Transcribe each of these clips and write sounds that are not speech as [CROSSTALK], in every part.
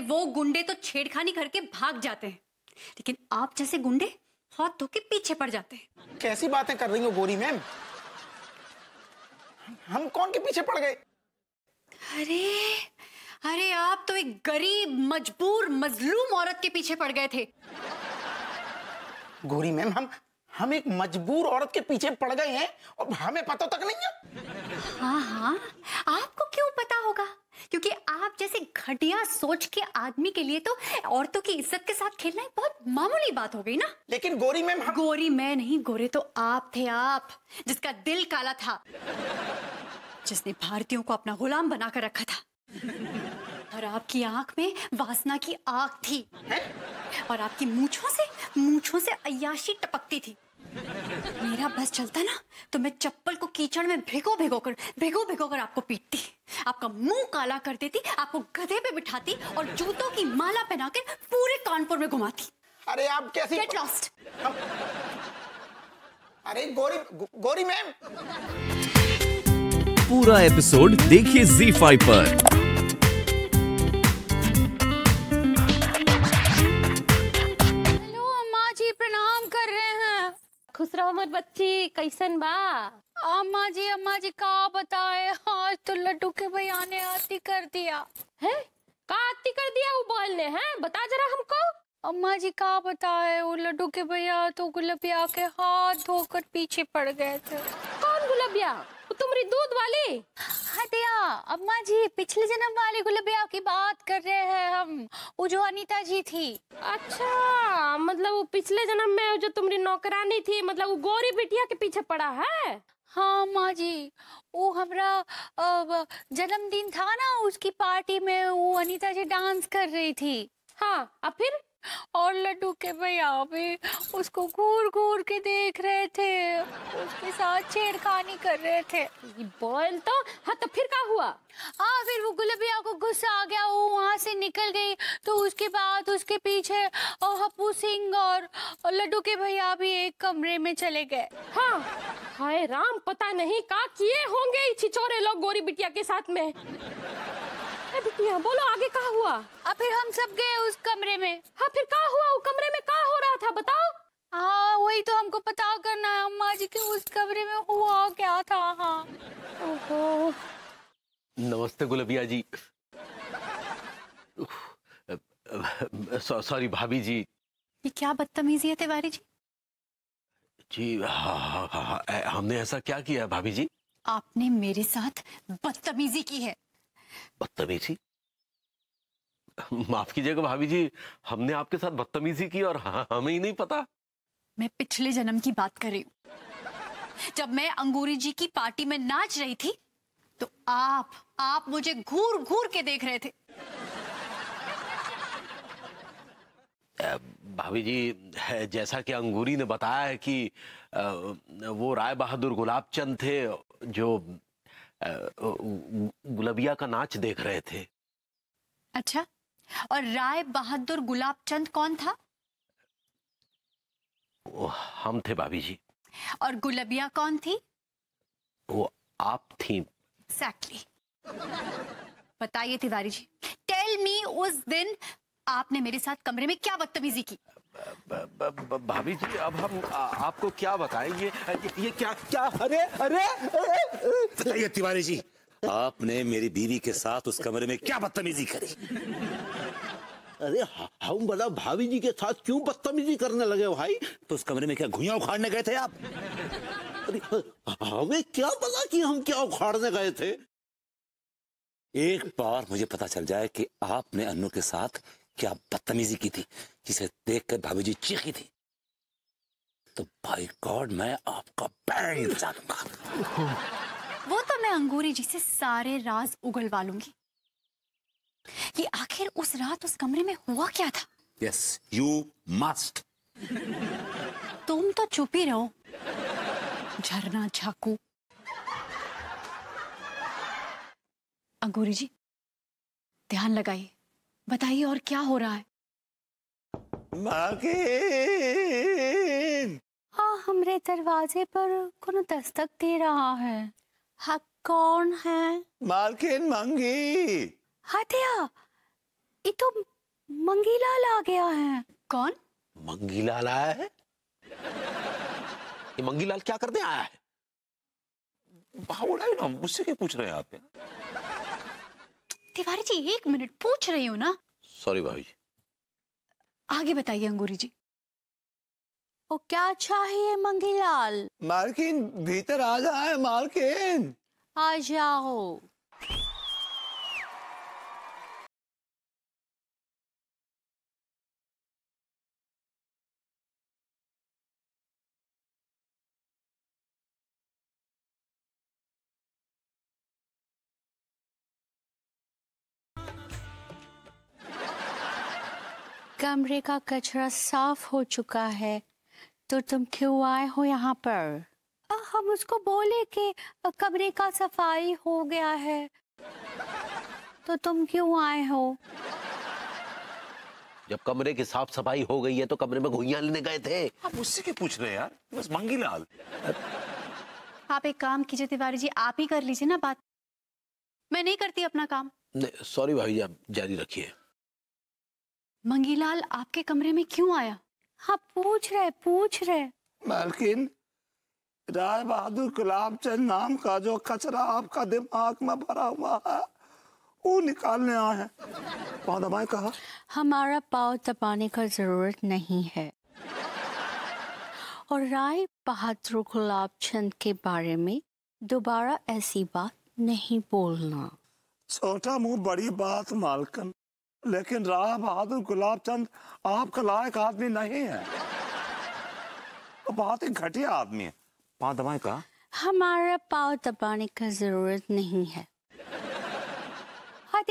वो गुंडे तो छेड़खानी करके भाग जाते हैं लेकिन आप जैसे गुंडे हाथ धो के पीछे पड़ जाते हैं कैसी बातें कर रही हो गोरी मैम हम कौन के पीछे पड़ गए अरे अरे आप तो एक गरीब मजबूर मजलूम औरत के पीछे पड़ गए थे गोरी मैम हम हम एक मजबूर औरत के पीछे पड़ गए हैं और हमें पता तक नहीं है हाँ हाँ आपको क्यों पता होगा क्योंकि आप जैसे घटिया सोच के आदमी के लिए तो औरतों की इज्जत के साथ खेलना एक बहुत मामूली बात हो गई ना लेकिन गोरी मैम हम... गोरी मैं नहीं गोरे तो आप थे आप जिसका दिल काला था जिसने भारतीयों को अपना गुलाम बनाकर रखा था और आपकी आंख में वासना की आग थी है? और आपकी मूछों से मूछों से अयाशी टपकती थी मेरा बस चलता ना तो मैं चप्पल को कीचड़ में भिगो भिगो कर भिगो भिगो कर आपको पीटती आपका मुंह काला कर देती आपको गधे पे बिठाती और जूतों की माला पहना के पूरे कानपुर में घुमाती अरे आप कैसी गेट लॉस्ट अरे गोरी गो, गोरी मैम पूरा एपिसोड देखिए Z5 पर हमर बच्ची कैसन बा अम्मा जी अम्मा जी का बताए आज तो लड्डू के भैया ने आती कर दिया है का आती कर दिया वो बोलने है बता जरा हमको अम्मा जी का बताए वो लड्डू के भैया तो गुलबिया के हाथ धोकर पीछे पड़ गए थे कौन गुलबिया तुम दूध वाले हटिया हाँ, अम्मा जी पिछले जन्म वाले गुलबिया की बात कर रहे हैं हम वो जो अनीता जी थी अच्छा मतलब वो पिछले जन्म में जो तुम्हारी नौकरानी थी मतलब वो गोरी बिटिया के पीछे पड़ा है हाँ माँ जी वो हमारा जन्मदिन था ना उसकी पार्टी में वो अनीता जी डांस कर रही थी हाँ अब फिर और लड्डू के भैया भी उसको घूर घूर के देख रहे थे उसके साथ छेड़खानी कर रहे थे बोल तो हाँ तो फिर क्या हुआ हाँ फिर वो गुलबिया को गुस्सा आ गया वो वहाँ से निकल गई तो उसके बाद उसके पीछे और हप्पू सिंह और, लड्डू के भैया भी एक कमरे में चले गए हाँ हाय राम पता नहीं का किए होंगे छिछोरे लोग गोरी बिटिया के साथ में बिटिया बोलो आगे कहा हुआ अब फिर हम सब गए उस कमरे में हाँ फिर कहा हुआ वो कमरे में कहा हो रहा था बताओ हाँ वही तो हमको पता करना है अम्मा जी के उस कमरे में हुआ क्या था हाँ नमस्ते गुलबिया जी सॉरी भाभी जी ये क्या बदतमीजी है तिवारी जी जी हाँ हाँ हाँ, हाँ हमने ऐसा क्या किया भाभी जी आपने मेरे साथ बदतमीजी की है बदतमीजी माफ कीजिएगा भाभी जी हमने आपके साथ बदतमीजी की और हमें ही नहीं पता मैं पिछले जन्म की बात कर रही हूँ जब मैं अंगूरी जी की पार्टी में नाच रही थी तो आप आप मुझे घूर घूर के देख रहे थे भाभी जी जैसा कि अंगूरी ने बताया है कि वो राय बहादुर गुलाब चंद थे जो गुलबिया का नाच देख रहे थे अच्छा और राय बहादुर गुलाब चंद कौन था वो हम थे भाभी जी और गुलबिया कौन थी वो आप थी exactly. बताइए तिवारी जी टेल मी उस दिन आपने मेरे साथ कमरे में क्या बदतमीजी की भाभी जी अब हम आ, आपको क्या बताएं ये ये क्या क्या अरे अरे, बताइए तिवारी जी आपने मेरी बीवी के साथ उस कमरे में क्या बदतमीजी करी अरे हम बता भाभी जी के साथ क्यों बदतमीजी करने लगे भाई तो उस कमरे में क्या घुया उखाड़ने गए थे आप अरे हमें क्या पता कि हम क्या उखाड़ने गए थे एक बार मुझे पता चल जाए कि आपने अन्नू के साथ क्या बदतमीजी की थी जिसे देखकर भाभी जी चीखी थी तो भाई गॉड मैं आपका बैंड दूंगा वो तो मैं अंगूरी जी से सारे राज उगलवा लूंगी कि आखिर उस रात उस कमरे में हुआ क्या था यस यू मस्ट तुम तो चुप ही रहो झरना झाकू अंगूरी जी ध्यान लगाइए बताइए और क्या हो रहा है माकिन हाँ हमरे दरवाजे पर कौन दस्तक दे रहा है हाँ कौन है मालकिन मंगी हाँ दिया ये तो मंगीलाल आ गया है कौन मंगीलाल आया है ये मंगीलाल क्या करने आया है भाव उड़ाए ना मुझसे क्या पूछ रहे हैं आप तिवारी जी एक मिनट पूछ रही हूँ ना सॉरी भाभी आगे बताइए अंगूरी जी वो क्या चाहिए मंगीलाल मालकिन भीतर आ जाए मालकिन आ जाओ कमरे का कचरा साफ हो चुका है तो तुम क्यों आए हो यहाँ पर आ, हम उसको बोले कि कमरे का सफाई हो गया है तो तुम क्यों आए हो जब कमरे की साफ सफाई हो गई है तो कमरे में घुइया लेने गए थे आप उससे क्या पूछ रहे हैं यार बस मंगी लाल आप एक काम कीजिए तिवारी जी आप ही कर लीजिए ना बात मैं नहीं करती अपना काम सॉरी भाई जी आप जारी रखिए मंगीलाल आपके कमरे में क्यों आया हाँ पूछ रहे पूछ रहे मालकिन राय बहादुर गुलाब चंद नाम का जो कचरा आपका दिमाग में भरा हुआ है वो निकालने आए हैं कहा हमारा पाव तपाने का जरूरत नहीं है और राय बहादुर गुलाब चंद के बारे में दोबारा ऐसी बात नहीं बोलना छोटा मुंह बड़ी बात मालकन लेकिन राह बहादुर गुलाब चंद आपका लायक आदमी नहीं है तो बहुत ही घटिया आदमी है पाँव दबाए का हमारा पाव दबाने का जरूरत नहीं है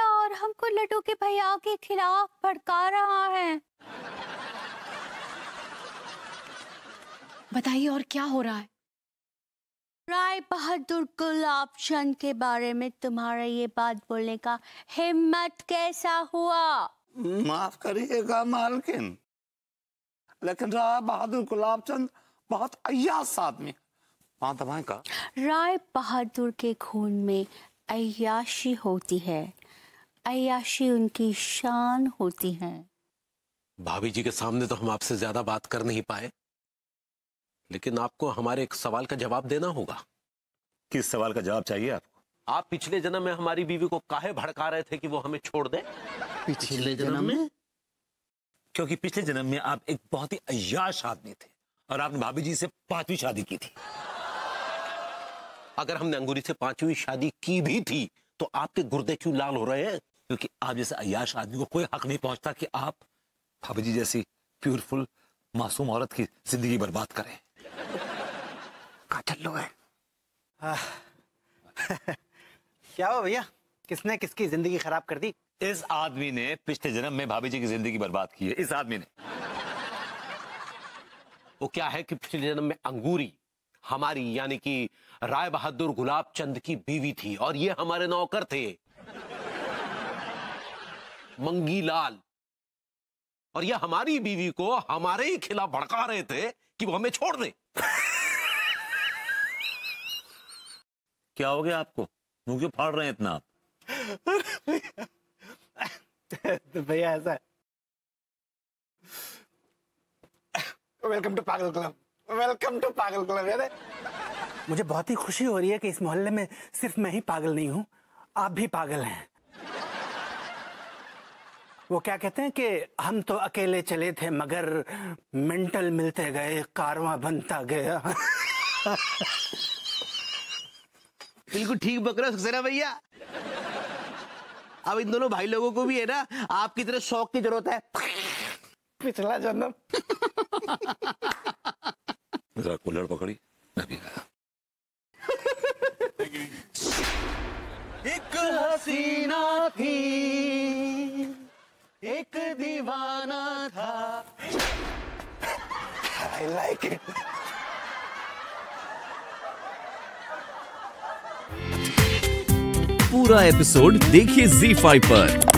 और हमको लड्डू के भैया के खिलाफ भड़का रहा है बताइए और क्या हो रहा है राय बहादुर गुलाब चंद के बारे में तुम्हारा ये बात बोलने का हिम्मत कैसा हुआ माफ करिएगा मालकिन लेकिन राय बहादुर गुलाब चंद बहुत अयास आदमी का राय बहादुर के खून में अयाशी होती है अयाशी उनकी शान होती है भाभी जी के सामने तो हम आपसे ज्यादा बात कर नहीं पाए लेकिन आपको हमारे एक सवाल का जवाब देना होगा किस सवाल का जवाब चाहिए आपको आप पिछले जन्म में हमारी बीवी को काहे भड़का रहे थे कि वो हमें छोड़ दे पिछले जन्म में क्योंकि पिछले जन्म में आप एक बहुत ही अयाश आदमी थे और आपने भाभी जी से पांचवी शादी की थी अगर हमने अंगूरी से पांचवी शादी की भी थी तो आपके गुर्दे क्यों लाल हो रहे हैं क्योंकि आप जैसे अयाश आदमी को कोई हक नहीं पहुंचता कि आप भाभी जी जैसी प्यूरफुल मासूम औरत की जिंदगी बर्बाद करें ठल्लू है हाँ। [LAUGHS] क्या हुआ भैया किसने किसकी जिंदगी खराब कर दी इस आदमी ने पिछले जन्म में भाभी जी की जिंदगी बर्बाद की है इस आदमी ने वो क्या है कि पिछले जन्म में अंगूरी हमारी यानी कि राय बहादुर गुलाब चंद की बीवी थी और ये हमारे नौकर थे मंगी लाल और ये हमारी बीवी को हमारे ही खिलाफ भड़का रहे थे कि वो हमें छोड़ दे क्या हो गया आपको मुंह क्यों फाड़ रहे हैं इतना आप तो भैया ऐसा वेलकम टू पागल क्लब वेलकम टू पागल क्लब यार मुझे बहुत ही खुशी हो रही है कि इस मोहल्ले में सिर्फ मैं ही पागल नहीं हूँ आप भी पागल हैं वो क्या कहते हैं कि हम तो अकेले चले थे मगर मेंटल मिलते गए कारवा बनता गया बिल्कुल ठीक बकरा सक्सेना भैया अब इन दोनों भाई लोगों को भी है ना आपकी तरह शौक की जरूरत है पिछला जन्म कुल्हड़ पकड़ी अभी एक हसीना थी एक दीवाना था I like it. पूरा एपिसोड देखिए Z5 पर।